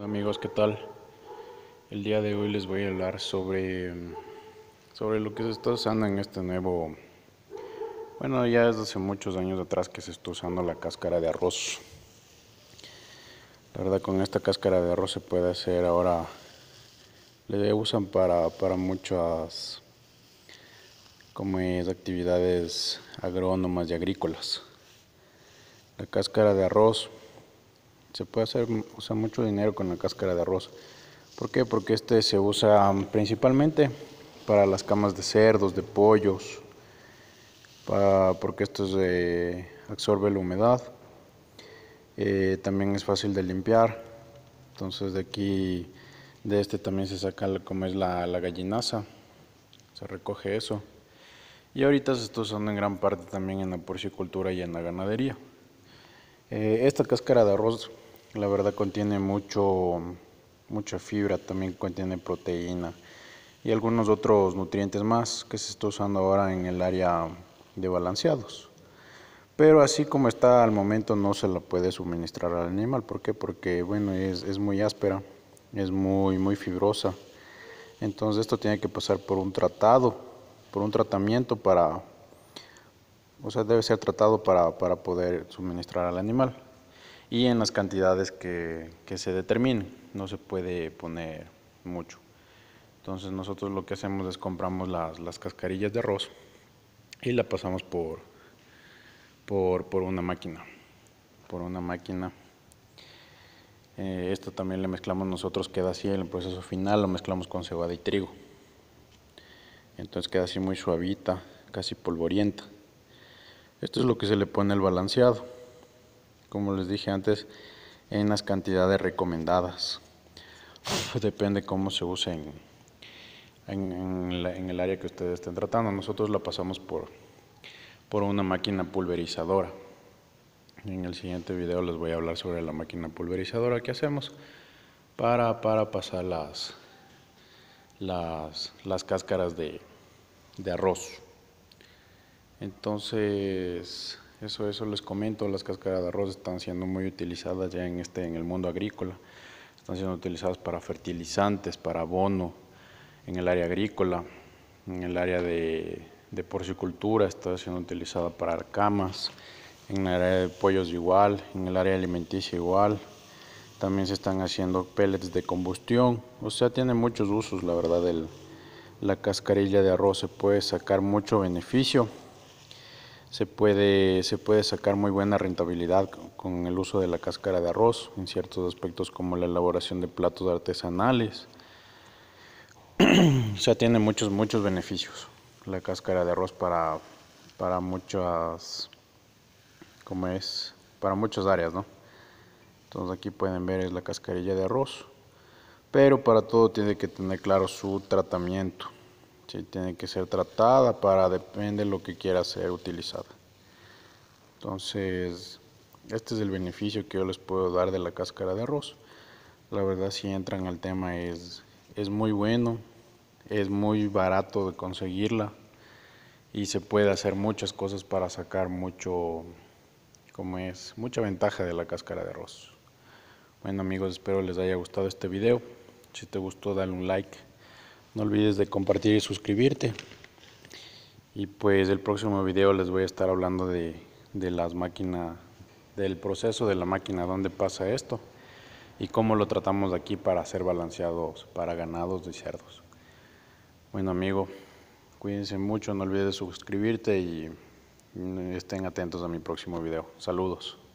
amigos, ¿qué tal? El día de hoy les voy a hablar sobre, sobre lo que se está usando en este nuevo... Bueno, ya es hace muchos años atrás que se está usando la cáscara de arroz. La verdad, con esta cáscara de arroz se puede hacer ahora... Le usan para, para muchas como es actividades agrónomas y agrícolas. La cáscara de arroz se puede hacer mucho dinero con la cáscara de arroz. ¿Por qué? Porque este se usa um, principalmente para las camas de cerdos, de pollos, porque esto absorbe la humedad. Eh, también es fácil de limpiar. Entonces de aquí, de este también se saca como es la, gallinaza. Se recoge eso. Y ahorita se está usando en gran parte también en la porcicultura y en la ganadería. Eh, esta cáscara de arroz la verdad contiene mucho, mucha fibra, también contiene proteína y algunos otros nutrientes más que se está usando ahora en el área de balanceados. Pero así como está al momento no se la puede suministrar al animal. ¿Por qué? Porque bueno, es, muy áspera, es muy, muy fibrosa. Entonces esto tiene que pasar por un tratado, por un tratamiento para, o sea, debe ser tratado para poder suministrar al animal y en las cantidades que, se determinen. No se puede poner mucho. Entonces nosotros lo que hacemos es compramos las, cascarillas de arroz y la pasamos por, por, una máquina. Por una máquina. Eh, esto también le mezclamos nosotros, queda así en el proceso final, lo mezclamos con cebada y trigo. Entonces queda así muy suavita, casi polvorienta. Esto es lo que se le pone el balanceado como les dije antes, en las cantidades recomendadas. Depende cómo se use en, el área que ustedes estén tratando. Nosotros la pasamos por, por una máquina pulverizadora. En el siguiente video les voy a hablar sobre la máquina pulverizadora que hacemos para, para pasar las, las, cáscaras de, de arroz. Entonces, eso, eso les comento, las cáscaras de arroz están siendo muy utilizadas ya en, este, en el mundo agrícola, están siendo utilizadas para fertilizantes, para abono en el área agrícola, en el área de, porcicultura, está siendo utilizada para arcamas, en el área de pollos igual, en el área alimenticia igual, también se están haciendo pellets de combustión, o sea, tiene muchos usos, la verdad, el, la cascarilla de arroz se puede sacar mucho beneficio se puede, se puede sacar muy buena rentabilidad con el uso de la cáscara de arroz en ciertos aspectos como la elaboración de platos artesanales. o sea, tiene muchos, muchos beneficios la cáscara de arroz para, para muchas, como es, para muchas áreas, ¿no? Entonces aquí pueden ver es la cascarilla de arroz, pero para todo tiene que tener claro su tratamiento tiene que ser tratada para, depende de lo que quiera ser utilizada. Entonces, este es el beneficio que yo les puedo dar de la cáscara de arroz. La verdad, si entran al tema, es, es muy bueno, es muy barato de conseguirla y se puede hacer muchas cosas para sacar mucho, como es, mucha ventaja de la cáscara de arroz. Bueno amigos, espero les haya gustado este video. Si te gustó, dale un like no olvides de compartir y suscribirte. Y pues el próximo video les voy a estar hablando de, las máquinas, del proceso de la máquina, dónde pasa esto y cómo lo tratamos aquí para hacer balanceados para ganados y cerdos. Bueno amigo, cuídense mucho, no olvides suscribirte y estén atentos a mi próximo video. Saludos.